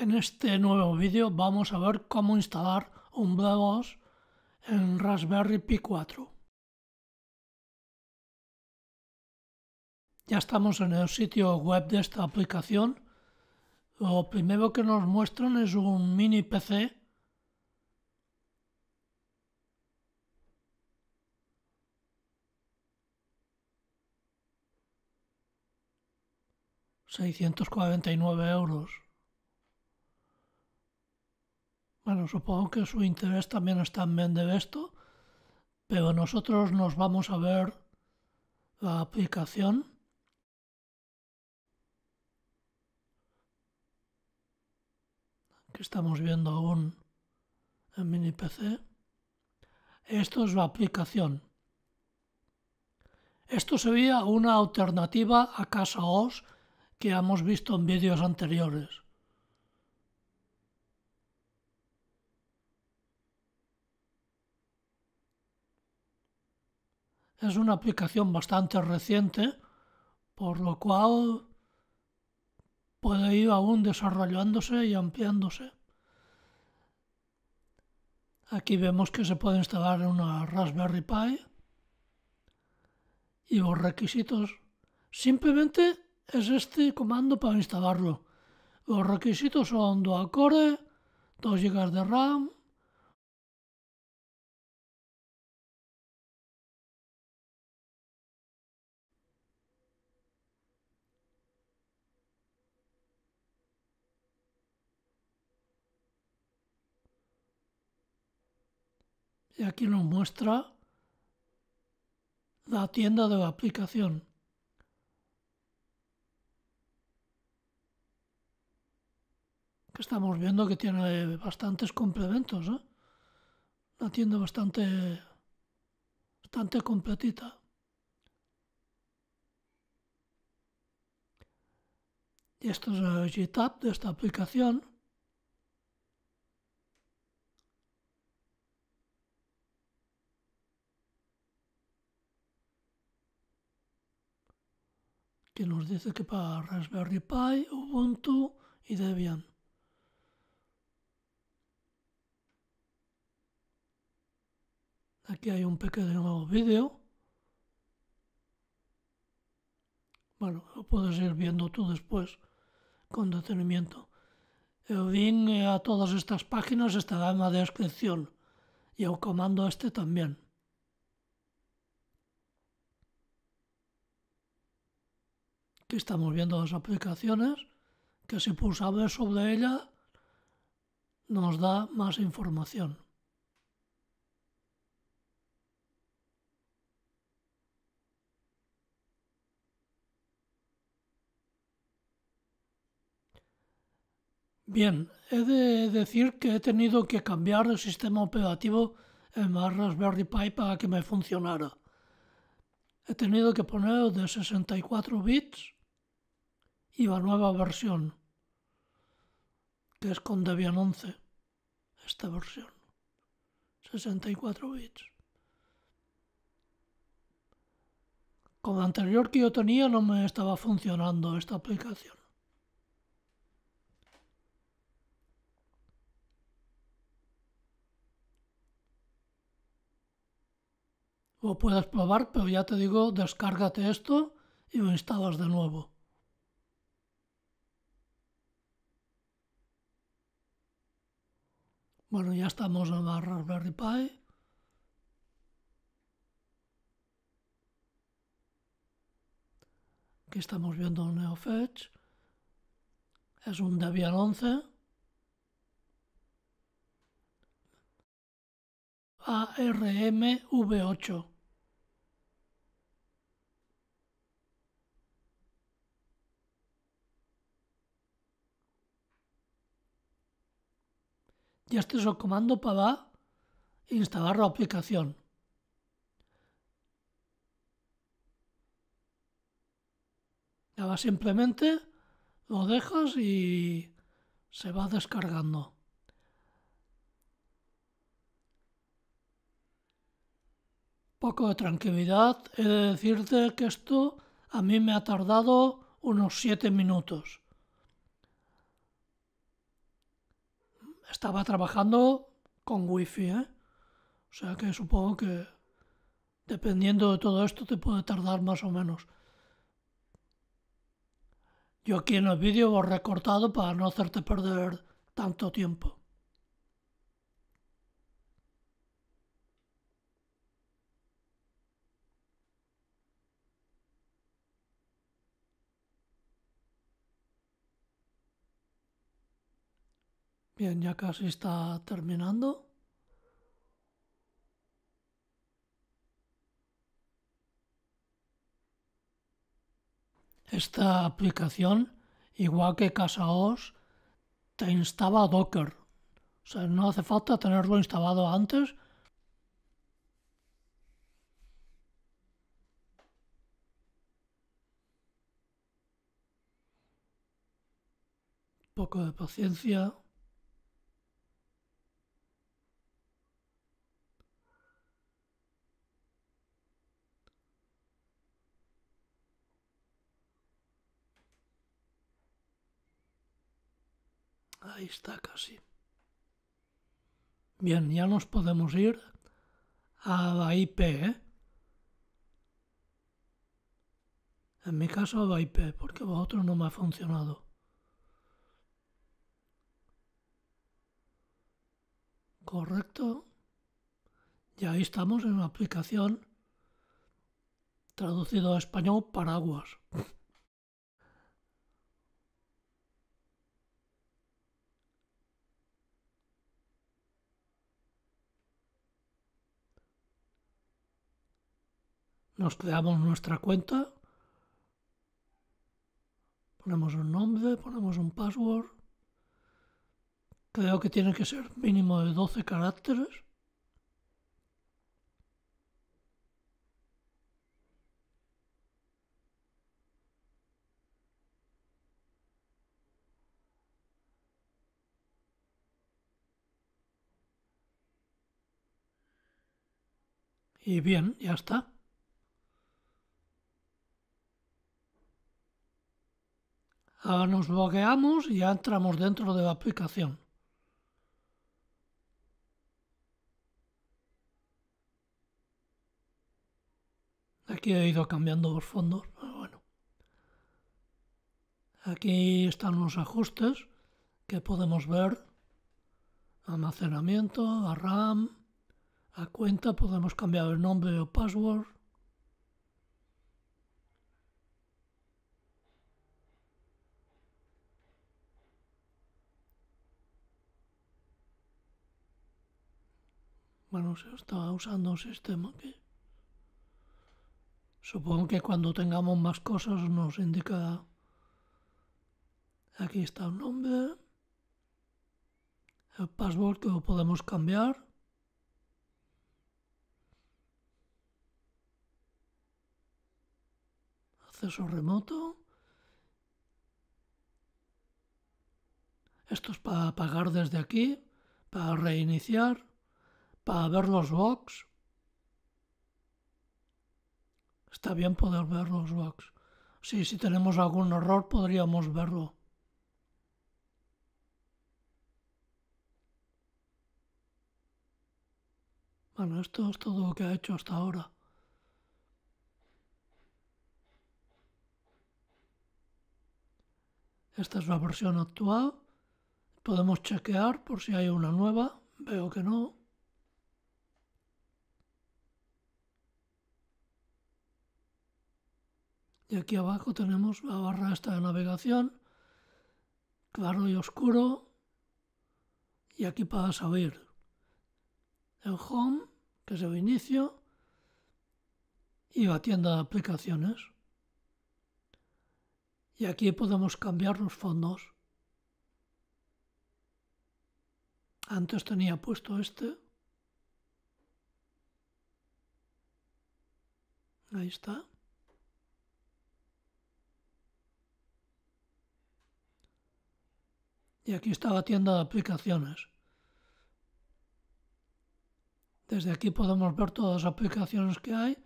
En este nuevo vídeo vamos a ver cómo instalar un BlueOS en Raspberry Pi 4. Ya estamos en el sitio web de esta aplicación. Lo primero que nos muestran es un mini PC ...649 euros supongo que su interés también está en vender esto pero nosotros nos vamos a ver la aplicación. que estamos viendo aún en mini PC. Esto es la aplicación. Esto sería una alternativa a casa OS que hemos visto en vídeos anteriores. Es una aplicación bastante reciente, por lo cual puede ir aún desarrollándose y ampliándose. Aquí vemos que se puede instalar en una Raspberry Pi y los requisitos. Simplemente es este comando para instalarlo. Los requisitos son dual core, 2 GB de RAM, y aquí nos muestra la tienda de la aplicación. Que estamos viendo que tiene bastantes complementos, ¿eh? Una tienda bastante, bastante completita. Y esto es el GitHub de esta aplicación. que nos dice que para Raspberry Pi, Ubuntu y Debian. Aquí hay un pequeño vídeo. Bueno, lo puedes ir viendo tú después con detenimiento. El link a todas estas páginas estará en la descripción y el comando este también. Aquí estamos viendo las aplicaciones que si pulsamos sobre ella nos da más información. Bien, he de decir que he tenido que cambiar el sistema operativo en más Raspberry Pi para que me funcionara. He tenido que poner de 64 bits y la nueva versión, que es con Debian 11, esta versión, 64 bits. Con la anterior que yo tenía no me estaba funcionando esta aplicación. Lo puedes probar, pero ya te digo, descárgate esto y lo instalas de nuevo. Bueno, ya estamos en la Raspberry Pi. Aquí estamos viendo un NeoFetch. Es un Debian 11. armv V8. y este es el comando para instalar la aplicación. va simplemente lo dejas y se va descargando. Poco de tranquilidad, he de decirte que esto a mí me ha tardado unos 7 minutos. estaba trabajando con wifi, ¿eh? O sea que supongo que dependiendo de todo esto te puede tardar más o menos. Yo aquí en el vídeo he recortado para no hacerte perder tanto tiempo. Bien, ya casi está terminando. Esta aplicación, igual que CasaOS, te instaba Docker. O sea, no hace falta tenerlo instalado antes. Un poco de paciencia. Ahí está casi. Bien, ya nos podemos ir a la IP. ¿eh? En mi caso a la IP, porque vosotros no me ha funcionado. Correcto. Y ahí estamos en la aplicación traducido a español paraguas. nos creamos nuestra cuenta, ponemos un nombre, ponemos un password. Creo que tiene que ser mínimo de 12 caracteres. Y bien, ya está. Ah, nos bloqueamos y ya entramos dentro de la aplicación. Aquí he ido cambiando los fondos, bueno. Aquí están los ajustes que podemos ver. Almacenamiento, a RAM, a cuenta, podemos cambiar el nombre o password. Bueno, se está usando un sistema que supongo que cuando tengamos más cosas nos indica aquí está el nombre, el password que podemos cambiar. Acceso remoto. Esto es para apagar desde aquí, para reiniciar para ver los logs, Está bien poder ver los logs. Sí, si tenemos algún error podríamos verlo. Bueno, esto es todo lo que ha hecho hasta ahora. Esta es la versión actual. Podemos chequear por si hay una nueva. Veo que no. y aquí abajo tenemos la barra esta de navegación, claro y oscuro, y aquí para saber El home, que es el inicio, y la tienda de aplicaciones. Y aquí podemos cambiar los fondos. Antes tenía puesto este. Ahí está. Y aquí está la tienda de aplicaciones. Desde aquí podemos ver todas las aplicaciones que hay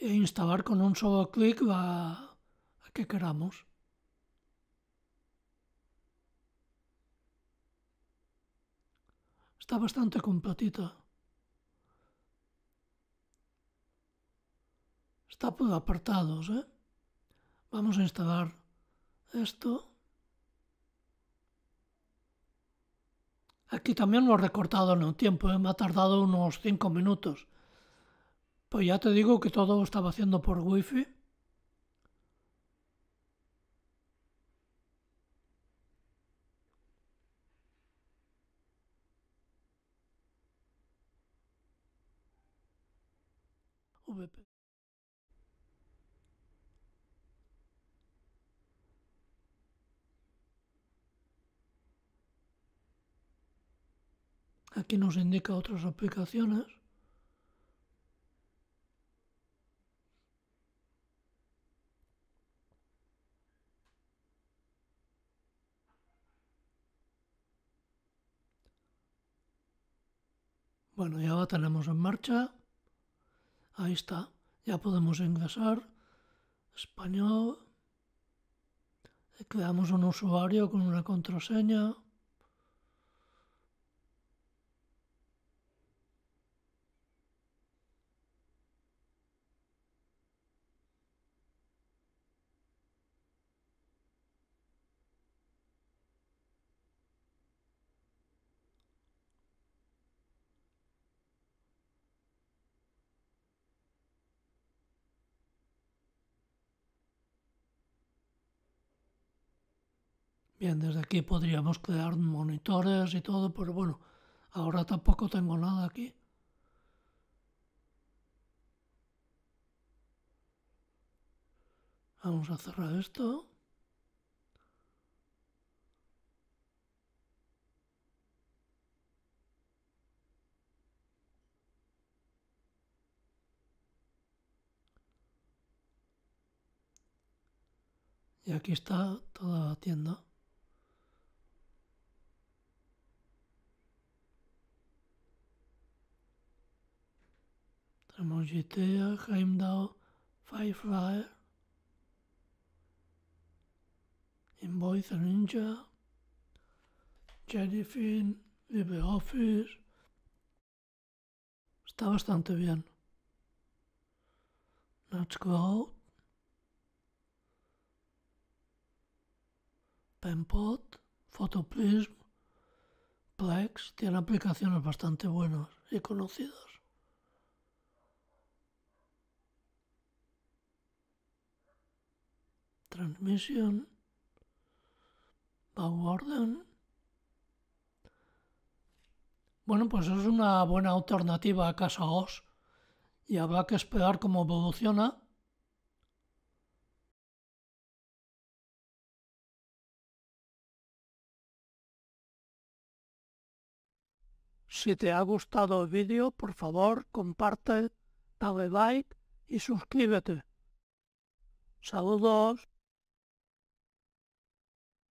e instalar con un solo clic la, la que queramos. Está bastante completita. Está por apartados, ¿eh? Vamos a instalar esto. Aquí también lo he recortado en el tiempo, ¿eh? me ha tardado unos 5 minutos. Pues ya te digo que todo estaba haciendo por wifi. VP. Aquí nos indica otras aplicaciones. Bueno, ya la tenemos en marcha. Ahí está. Ya podemos ingresar. Español. Creamos un usuario con una contraseña. Bien, desde aquí podríamos crear monitores y todo, pero bueno, ahora tampoco tengo nada aquí. Vamos a cerrar esto. Y aquí está toda la tienda. Ramón Gistea, Heimdall, Firefly, Invoice Ninja, Jellyfin, LibreOffice. Está bastante bien. Let's go Penpot, Plex, tiene aplicaciones bastante buenas y conocidas. transmisión Orden. Bueno, pues es una buena alternativa a Casa Os y habrá que esperar cómo evoluciona. Si te ha gustado el vídeo, por favor, comparte, dale like y suscríbete. Saludos.